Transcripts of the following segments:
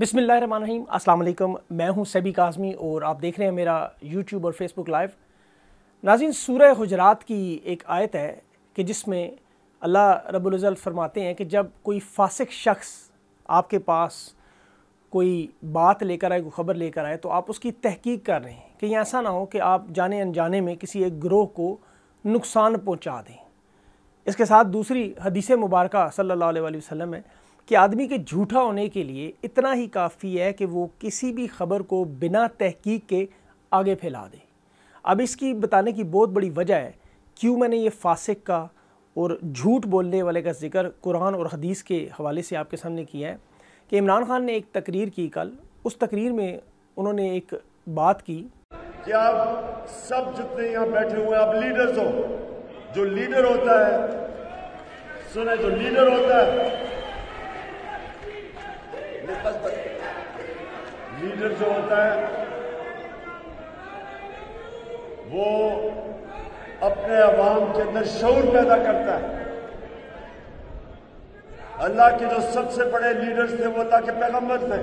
बिसमीम अस्सलाम मैं हूं सैबी काजमी और आप देख रहे हैं मेरा यूट्यूब और फेसबुक लाइव नाजिन सूर हजरात की एक आयत है कि जिसमें अल्लाह रबुल्ज़ल फरमाते हैं कि जब कोई फासिक शख्स आपके पास कोई बात लेकर आए कोई ख़बर लेकर आए तो आप उसकी तहकीक कर रहे हैं कि ऐसा ना हो कि आप जाने अनजाने में किसी एक ग्रोह को नुकसान पहुँचा दें इसके साथ दूसरी हदीस मुबारक सल्ला वसम है कि आदमी के झूठा होने के लिए इतना ही काफ़ी है कि वो किसी भी खबर को बिना तहकीक के आगे फैला दे अब इसकी बताने की बहुत बड़ी वजह है क्यों मैंने ये फासिक का और झूठ बोलने वाले का जिक्र कुरान और हदीस के हवाले से आपके सामने किया है कि इमरान खान ने एक तकरीर की कल उस तकरीर में उन्होंने एक बात की कि आप सब जितने यहाँ बैठे हुए हैं आप लीडर्स हो जो लीडर होता है सुने जो लीडर होता है लीडर जो होता है वो अपने अवाम के अंदर शौर पैदा करता है अल्लाह के जो सबसे बड़े लीडर्स थे वो अल्लाह के पैगंबर थे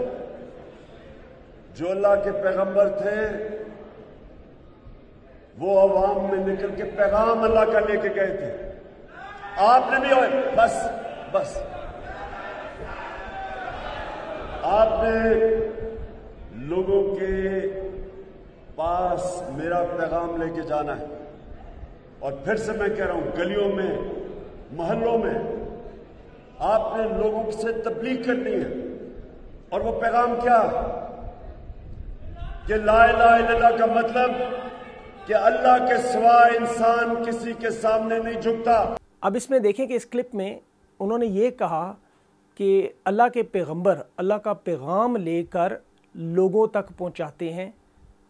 जो अल्लाह के पैगंबर थे वो अवाम में निकल के पैगाम अल्लाह का लेके गए थे आपने भी और बस बस आपने लोगों के पास मेरा पैगाम लेके जाना है और फिर से मैं कह रहा हूं गलियों में मोहल्लों में आपने लोगों से तबलीग करनी है और वो पैगाम क्या कि ला ला का मतलब कि अल्लाह के सिवा इंसान किसी के सामने नहीं झुकता अब इसमें देखें कि इस क्लिप में उन्होंने ये कहा कि अल्लाह के पैगंबर अल्लाह का पैगाम लेकर लोगों तक पहुंचाते हैं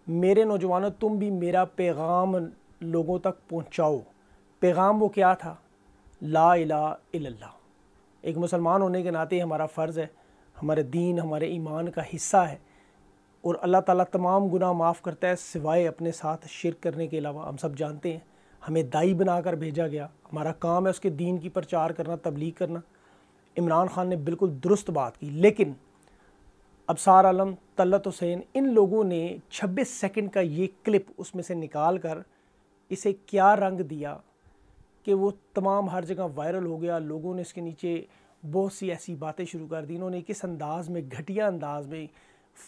मेरे नौजवानों तुम भी मेरा पैगाम लोगों तक पहुंचाओ पैगाम वो क्या था ला इला इल्ला एक मुसलमान होने के नाते हमारा फ़र्ज़ है हमारे दीन हमारे ईमान का हिस्सा है और अल्लाह ताला तमाम गुनाह माफ़ करता है सिवाय अपने साथ शिरक करने के अलावा हम सब जानते हैं हमें दाई बनाकर भेजा गया हमारा काम है उसके दीन की प्रचार करना तबलीग करना इमरान खान ने बिल्कुल दुरुस्त बात की लेकिन अबसार आलम तलत हुसैन इन लोगों ने 26 सेकंड का ये क्लिप उसमें से निकाल कर इसे क्या रंग दिया कि वो तमाम हर जगह वायरल हो गया लोगों ने इसके नीचे बहुत सी ऐसी बातें शुरू कर दी इन्होंने किस अंदाज़ में घटिया अंदाज़ में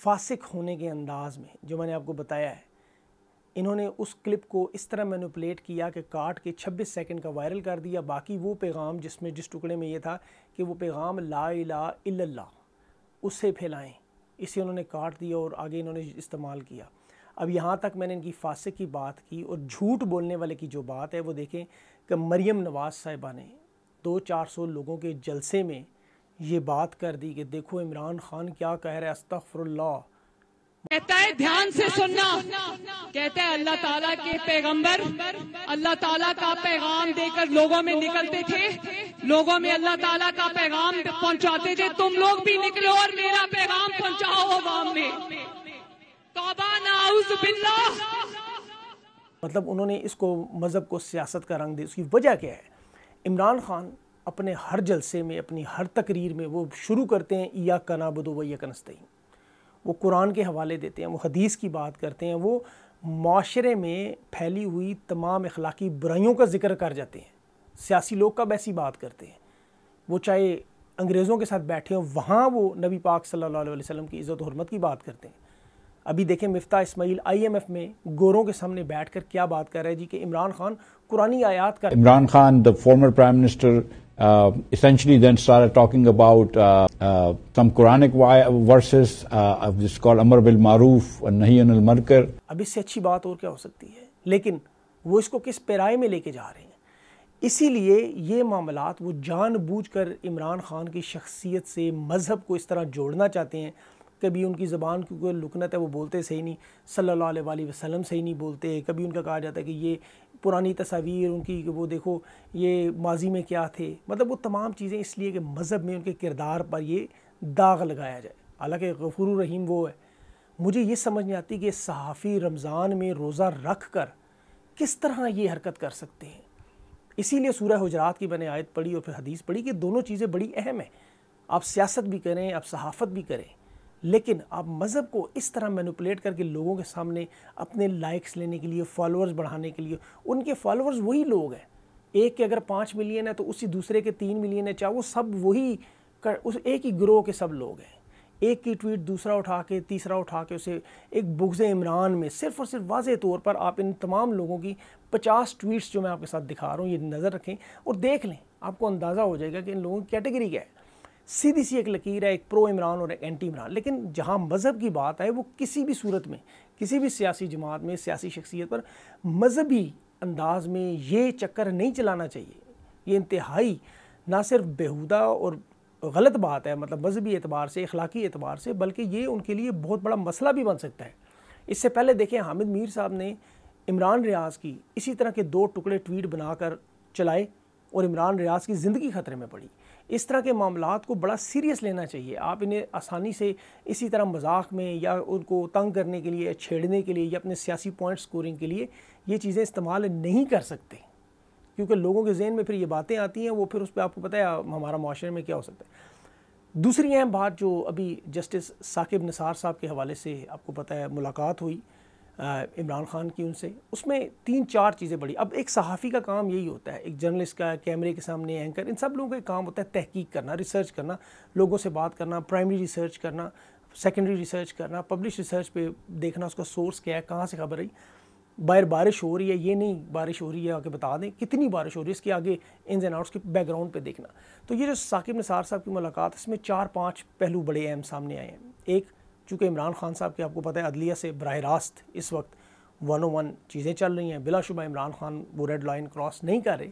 फासिक होने के अंदाज़ में जो मैंने आपको बताया है इन्होंने उस क्लिप को इस तरह मैनुपलेट किया कि काट के 26 सेकंड का वायरल कर दिया बाकी वो पैगाम जिसमें जिस टुकड़े में ये था कि वो पैगाम ला ला इल्लल्लाह उससे फैलाएं इसे उन्होंने काट दिया और आगे इन्होंने इस्तेमाल किया अब यहाँ तक मैंने इनकी फासे की बात की और झूठ बोलने वाले की जो बात है वो देखें कि मरीम नवाज़ साहिबा ने दो चार सौ लोगों के जलसे में ये बात कर दी कि देखो इमरान खान क्या कह रहे है अस्तफरल्ला कहता है ध्यान से सुनना कहता है अल्लाह ताला के पैगंबर अल्लाह ताला का पैगाम देकर लोगों में निकलते थे लोगों में अल्लाह ताला का पैगाम पहुंचाते थे तुम लोग भी निकलो और मेरा पैगाम पहुंचाओ में तोबा नाउज बिल्ला मतलब उन्होंने इसको मज़हब को सियासत का रंग दे उसकी वजह क्या है इमरान खान अपने हर जलसे में अपनी हर तकरीर में वो शुरू करते हैं या कना बदो व कनस्तई वो कुरान के हवाले देते हैं वो हदीस की बात करते हैं वो माशरे में फैली हुई तमाम अखलाकी बुराइयों का जिक्र कर जाते हैं सियासी लोग कब ऐसी बात करते हैं वो चाहे अंग्रेज़ों के साथ बैठे हों वहाँ वो नबी पाक सल्लल्लाहु अलैहि वसल्लम की इज़्ज़त हरमत की बात करते हैं अभी देखें मफ्ता इस्माइल आईएमएफ में गोरों के सामने बैठकर क्या बात कर रहे हैं जी कि इमरान खान कुरानी आयात का Imran Khan the former prime minister uh, essentially then started talking about uh, uh, some Quranic verses, uh, which is called Amr bil Maruf and Nahi anil Munkar. अब इससे अच्छी बात और क्या हो सकती है लेकिन वो इसको किस पैराए में लेके जा रहे हैं इसीलिए ये मामला वो जानबूझकर इमरान ख़ान की शख्सियत से मज़हब को इस तरह जोड़ना चाहते हैं कभी उनकी ज़बान की कोई लुकनत है वो बोलते सही नहीं सल्ला वसलम सही नहीं बोलते कभी उनका कहा जाता है कि ये पुरानी तस्वीर उनकी वो देखो ये माजी में क्या थे मतलब वो तमाम चीज़ें इसलिए कि मज़हब में उनके किरदार पर ये दाग लगाया जाए हालांकि गफूर रहीम वो है मुझे ये समझ नहीं आती कि सहाफ़ी रमज़ान में रोज़ा रख कर किस तरह ये हरकत कर सकते हैं इसीलिए सूरह हजरात की मैंने आयत पढ़ी और फिर हदीस पढ़ी कि दोनों चीज़ें बड़ी अहम हैं आप सियासत भी करें आप सहाफ़त भी करें लेकिन आप मज़हब को इस तरह मैनुपलेट करके लोगों के सामने अपने लाइक्स लेने के लिए फॉलोअर्स बढ़ाने के लिए उनके फॉलोअर्स वही लोग हैं एक के अगर पाँच मिलियन है तो उसी दूसरे के तीन मिलियन है चाहे वो सब वही कर उस एक ही ग्रोह के सब लोग हैं एक की ट्वीट दूसरा उठा के तीसरा उठा के उसे एक बुग्ज़ इमरान में सिर्फ और सिर्फ वाज तौर पर आप इन तमाम लोगों की पचास ट्वीट्स जो मैं आपके साथ दिखा रहा हूँ ये नज़र रखें और देख लें आपको अंदाज़ा हो जाएगा कि इन लोगों की कैटेगरी क्या है सीधी सी एक लकीर है एक प्रो इमरान और एक एंटी इमरान लेकिन जहाँ मज़हब की बात है वो किसी भी सूरत में किसी भी सियासी जमात में सियासी शख्सियत पर मजहबी अंदाज में ये चक्कर नहीं चलाना चाहिए ये इंतहाई ना सिर्फ बेहूदा और गलत बात है मतलब मजहबी एतबार से अखलाकी एतबार से बल्कि ये उनके लिए बहुत बड़ा मसला भी बन सकता है इससे पहले देखें हामिद मीर साहब ने इमरान रियाज की इसी तरह के दो टुकड़े ट्वीट बनाकर चलाए और इमरान रियाज की ज़िंदगी ख़तरे में पड़ी इस तरह के मामला को बड़ा सीरियस लेना चाहिए आप इन्हें आसानी से इसी तरह मजाक में या उनको तंग करने के लिए छेड़ने के लिए या अपने सियासी पॉइंट स्कोरिंग के लिए ये चीज़ें इस्तेमाल नहीं कर सकते क्योंकि लोगों के जहन में फिर ये बातें आती हैं वो फिर उस पर आपको पता है हमारा माशरे में क्या हो सकता है दूसरी अहम बात जो अभी जस्टिस साकिब निसार साहब के हवाले से आपको पता है मुलाकात हुई इमरान खान की उनसे उसमें तीन चार चीज़ें बड़ी अब एक सहाफ़ी का काम यही होता है एक जर्नलिस्ट का कैमरे के सामने एंकर इन सब लोगों का काम होता है तहकीक करना रिसर्च करना लोगों से बात करना प्राइमरी रिसर्च करना सेकेंडरी रिसर्च करना पब्लिश रिसर्च पे देखना उसका सोर्स क्या है कहाँ से खबर आई बाहर बारिश हो रही है ये नहीं बारिश हो रही है आके बता दें कितनी बारिश हो रही है इसके आगे इन एंड आउट्स के बैकग्राउंड पे देखना तो ये जो साकिब निसार साहब की मुलाकात इसमें चार पांच पहलू बड़े अहम सामने आए हैं एक चूँकि इमरान खान साहब के आपको पता है अदलिया से बरह रास्त इस वक्त वन वन चीज़ें चल रही हैं बिलाशुबा इमरान खान वो रेड लाइन क्रॉस नहीं कर रहे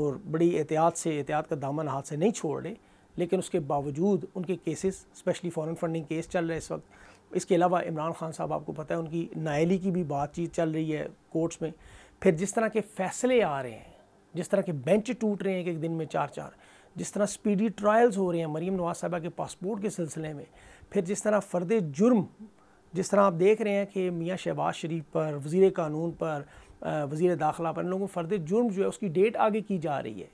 और बड़ी एहतियात से एहतियात का दामन हाथ से नहीं छोड़ रहे लेकिन उसके बावजूद उनके cases specially foreign funding case चल रहे इस वक्त इसके अलावा इमरान खान साहब आपको पता है उनकी नायली की भी बातचीत चल रही है कोर्ट्स में फिर जिस तरह के फैसले आ रहे हैं जिस तरह के बेंच टूट रहे हैं एक एक दिन में चार चार जिस तरह स्पीडी ट्रायल्स हो रहे हैं मरीम नवाज साहबा के पासपोर्ट के सिलसिले में फिर जिस तरह फ़र्द जुर्म जिस तरह आप देख रहे हैं कि मियाँ शहबाज शरीफ पर वज़ी कानून पर वज़ी दाखिला पर इन लोगों को फ़र्द जुर्म जो है उसकी डेट आगे की जा रही है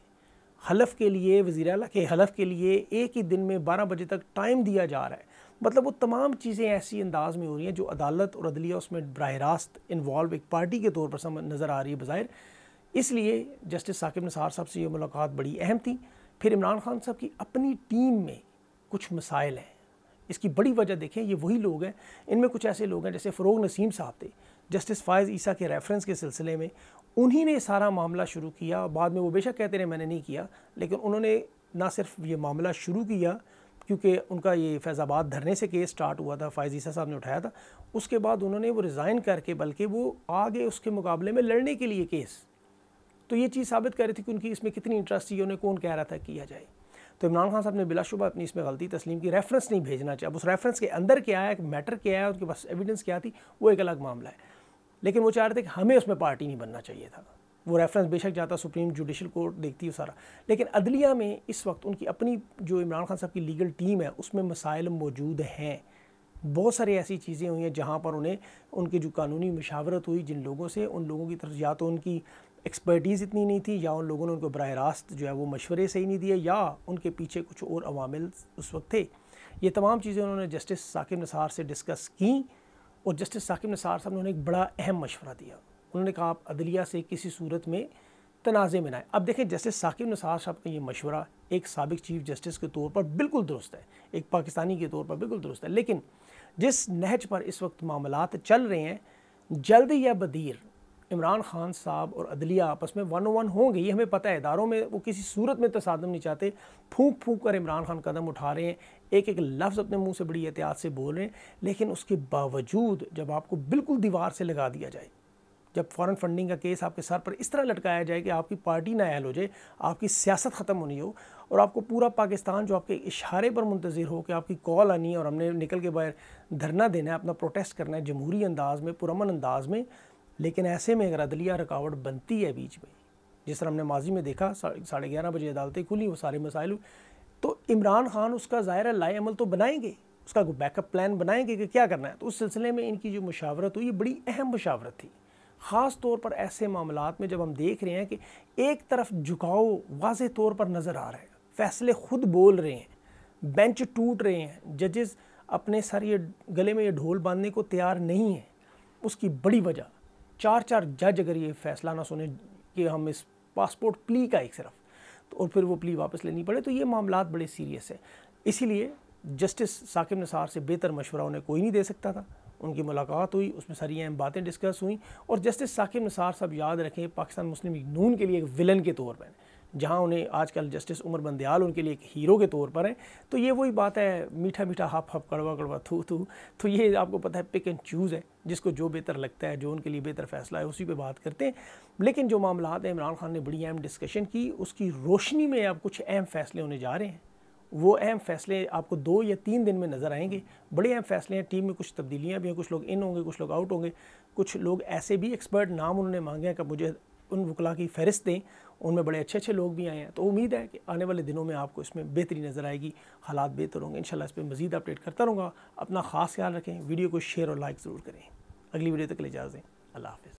हलफ के लिए वज़ी अल के हलफ के लिए एक ही दिन में बारह बजे तक टाइम दिया जा रहा है मतलब वो तमाम चीज़ें ऐसी अंदाज में हो रही हैं जो अदालत और अदलिया उसमें बरह रास्त इन्वॉल्व एक पार्टी के तौर पर नज़र आ रही है बज़ाहिर इसलिए जस्टिस साकिब निसार साहब से ये मुलाकात बड़ी अहम थी फिर इमरान खान साहब की अपनी टीम में कुछ मसाइल हैं इसकी बड़ी वजह देखें ये वही लोग हैं इनमें कुछ ऐसे लोग हैं जैसे फ़रोग नसीम साहब थे जस्टिस फ़ायज़ ईसा के रेफरेंस के सिलसिले में उन्हीं ने सारा मामला शुरू किया बाद में वो बेशक कहते रहे मैंने नहीं किया लेकिन उन्होंने ना सिर्फ ये मामला शुरू किया क्योंकि उनका ये फैज़ाबाद धरने से केस स्टार्ट हुआ था फ़ायज़ ईसा साहब ने उठाया था उसके बाद उन्होंने वो रिज़ाइन करके बल्कि वो आगे उसके मुकाबले में लड़ने के लिए केस तो ये चीज़ साबित कर रही थी कि उनकी इसमें कितनी इंटरेस्ट थी उन्हें कौन कह रहा था किया जाए तो इमरान खान साहब ने बिलाशुबा अपनी इसमें गलती तस्लीम की रेफरेंस नहीं भेजना चाहिए अब उस रेफरेंस के अंदर क्या है मैटर क्या है उनके पास एविडेंस क्या थी वो एक अलग मामला है लेकिन वो चाह रहे थे कि हमें उसमें पार्टी नहीं बनना चाहिए था वो रेफरेंस बेशक जाता सुप्रीम जुडिशल कोर्ट देखती है सारा लेकिन अदलिया में इस वक्त उनकी अपनी जो इमरान खान साहब की लीगल टीम है उसमें मसाइल मौजूद हैं बहुत सारी ऐसी चीज़ें हुई हैं जहाँ पर उन्हें उनकी जो कानूनी मशावरत हुई जिन लोगों से उन लोगों की तरफ या तो उनकी एक्सपर्टीज़ इतनी नहीं थी या उन लोगों ने उनको बरह रास्त जो है वो मशवरे सही नहीं दिए या उनके पीछे कुछ और अवामिल उस वक्त थे ये तमाम चीज़ें उन्होंने जस्टिस साकििब नसार से डिस्कस की और जस्टिस साकिब नसार साहब ने उन्हें एक बड़ा अहम मशवरा दिया उन्होंने कहा आप अदलिया से किसी सूरत में तनाज़े में ना आए अब देखें जस्टिस साकििब नसार साहब का ये मशवरा एक सबक चीफ जस्टिस के तौर पर बिल्कुल दुरुस्त है एक पाकिस्तानी के तौर पर बिल्कुल दुरुस्त है लेकिन जिस नहज पर इस वक्त मामला चल रहे हैं जल्द या बदीर इमरान खान साहब और अदलिया आपस में वन वन होंगे ये हमें पता है इदारों में वो किसी सूरत में तसादम नहीं चाहते फूंक फूंक कर इमरान खान कदम उठा रहे हैं एक एक लफ्ज़ अपने मुंह से बड़ी एहतियात से बोल रहे हैं लेकिन उसके बावजूद जब आपको बिल्कुल दीवार से लगा दिया जाए जब फॉरेन फंडिंग का केस आपके सर पर इस तरह लटकाया जाए कि आपकी पार्टी ना नायल हो जाए आपकी सियासत ख़त्म होनी हो और आपको पूरा पाकिस्तान जो आपके इशारे पर मुंतज़र हो कि आपकी कॉल आनी है और हमने निकल के बाहर धरना देना है अपना प्रोटेस्ट करना है जमहूरी अंदाज में पुरमन अंदाज में लेकिन ऐसे में अगर अदलिया रुकावट बनती है बीच में जिस तरह हमने माजी में देखा साढ़े ग्यारह बजे अदालतें खुली वो सारे मसाइल तो इमरान खान उसका ज़ाहिर लाए अमल तो बनाएंगे उसका बैकअप प्लान बनाएंगे कि क्या करना है तो उस सिलसिले में इनकी जो मशावरत हुई ये बड़ी अहम मशावरत थी ख़ास तौर पर ऐसे मामलों में जब हम देख रहे हैं कि एक तरफ झुकाव वाज तौर पर नज़र आ रहा है फैसले खुद बोल रहे हैं बेंच टूट रहे हैं जजेस अपने सर ये गले में ये ढोल बांधने को तैयार नहीं है उसकी बड़ी वजह चार चार जज अगर ये फैसला ना सुने कि हम इस पासपोर्ट प्ली का एक सिर्फ तो और फिर वो प्ली वापस लेनी पड़े तो ये मामला बड़े सीरियस हैं इसीलिए जस्टिस साकिब निसार से बेहतर मशवरा उन्हें कोई नहीं दे सकता था उनकी मुलाकात हुई उसमें सारी अहम बातें डिस्कस हुई और जस्टिस साकिब निसार साहब याद रखें पाकिस्तान मुस्लिम लीग नून के लिए एक विलन के तौर पर जहाँ उन्हें आजकल जस्टिस उमर बंदयाल उनके लिए एक हीरो के तौर पर हैं तो ये वही बात है मीठा मीठा हाफ हाफ कड़वा कड़वा थू थू तो ये आपको पता है पिक एंड चूज़ है जिसको जो बेहतर लगता है जो उनके लिए बेहतर फैसला है उसी पर बात करते हैं लेकिन जो मामला हैं इमरान खान ने बड़ी अहम डिस्कशन की उसकी रोशनी में अब कुछ अहम फैसले होने जा रहे हैं वो अहम फैसले आपको दो या तीन दिन में नज़र आएंगे बड़े अहम फैसले हैं टीम में कुछ तब्दीलियाँ भी हैं कुछ लोग इन होंगे कुछ लोग आउट होंगे कुछ लोग ऐसे भी एक्सपर्ट नाम उन्होंने मांगे हैं कब मुझे उन वकला की फहरिस्त दें उनमें बड़े अच्छे अच्छे लोग भी आए हैं तो उम्मीद है कि आने वाले दिनों में आपको इसमें बेहतरी नज़र आएगी हालात बेहतर होंगे इन इस पर मज़ीद अपडेट करता रहूँगा अपना खास ख्याल रखें वीडियो को शेयर और लाइक ज़रूर करें अगली वीडियो तक ले जाए अल्लाह हाफ़